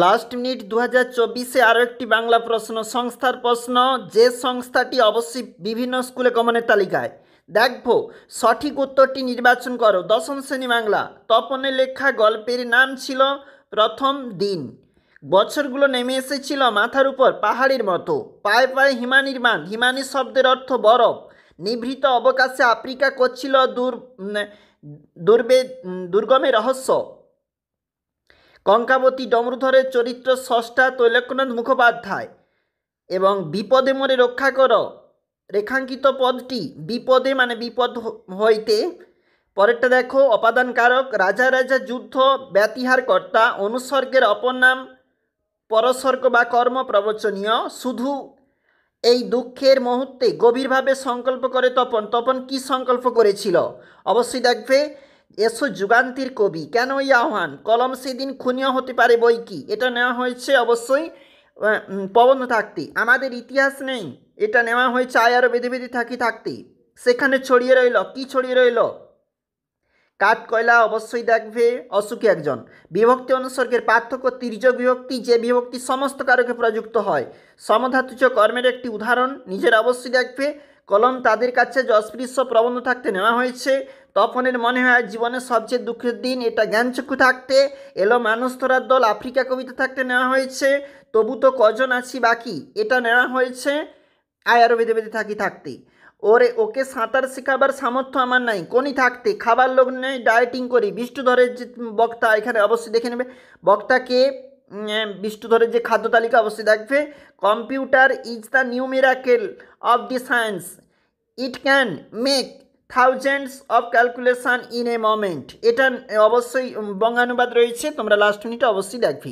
last minute দু হাজার চব্বিশে আরও একটি বাংলা প্রশ্ন সংস্থার প্রশ্ন যে সংস্থাটি অবশ্যই বিভিন্ন স্কুলে গমনের তালিকায় দেখবো সঠিক উত্তরটি নির্বাচন করো দশম শ্রেণী বাংলা তপনের লেখা গল্পের নাম ছিল প্রথম দিন বছরগুলো নেমে এসেছিল মাথার উপর পাহাড়ের মতো পায়ে পায়ে হিমা নির্মাণ হিমানি শব্দের অর্থ বরফ নিভৃত অবকাশে আফ্রিকা করছিল দূর দুর্বে দুর্গমে রহস্য কঙ্কাবতী ডমরুধরের চরিত্র ষষ্ঠা তৈলক্যনাথ মুখোপাধ্যায় এবং বিপদে মরে রক্ষা কর রেখাঙ্কিত পদটি বিপদে মানে বিপদ হইতে পরেরটা দেখো অপাদানকারক রাজা রাজা যুদ্ধ ব্যতিহার কর্তা অনুসর্গের অপর নাম পরসর্গ বা কর্ম প্রবচনীয় শুধু এই দুঃখের মুহূর্তে গভীরভাবে সংকল্প করে তপন তপন কি সংকল্প করেছিল অবশ্যই দেখবে এসো যুগান্তির কবি কেন এই আহ্বান কলম সেদিন খুনীয় হতে পারে বই কি এটা নেওয়া হয়েছে অবশ্যই প্রবন্ধ থাকতে আমাদের ইতিহাস নেই এটা নেওয়া হয়েছে আয়ারও বেঁধে থাকি থাকতে সেখানে ছড়িয়ে রইল কি ছড়িয়ে রইল কাঠ কয়লা অবশ্যই দেখবে অসুখী একজন বিভক্তি অনুসর্গের পার্থক্য তির্যক বিভক্তি যে বিভক্তি সমস্ত কারকে প্রযুক্ত হয় সমধাতুচ কর্মের একটি উদাহরণ নিজের অবশ্যই দেখবে কলম তাদের কাছে যস্পৃশ্য প্রবন্ধ থাকতে নেওয়া হয়েছে তপনের মনে হয় জীবনের সবচেয়ে দুঃখের দিন এটা জ্ঞানচক্ষু থাকতে এলো মানুষ তোরার দল আফ্রিকা কবিতা থাকতে নেওয়া হয়েছে তবু তো কজন আছি বাকি এটা নেওয়া হয়েছে আয় আরো বেঁধে বেঁধে থাকি থাকতে ওরে ওকে সাঁতার শেখাবার সামর্থ্য আমার নাই কোনই থাকতে খাবার লোক নেই ডায়েটিং করি বিষ্ণুধরের যে বক্তা এখানে অবশ্যই দেখে নেবে বক্তাকে বিষ্ণুধরের যে খাদ্য তালিকা অবশ্যই দেখবে computer is the new miracle of the science it can make thousands of calculation in a moment এটা অবশ্যই বঙ্গানুবাদ রয়েছে তোমরা লাস্ট মিনিটে অবশ্যই দেখবি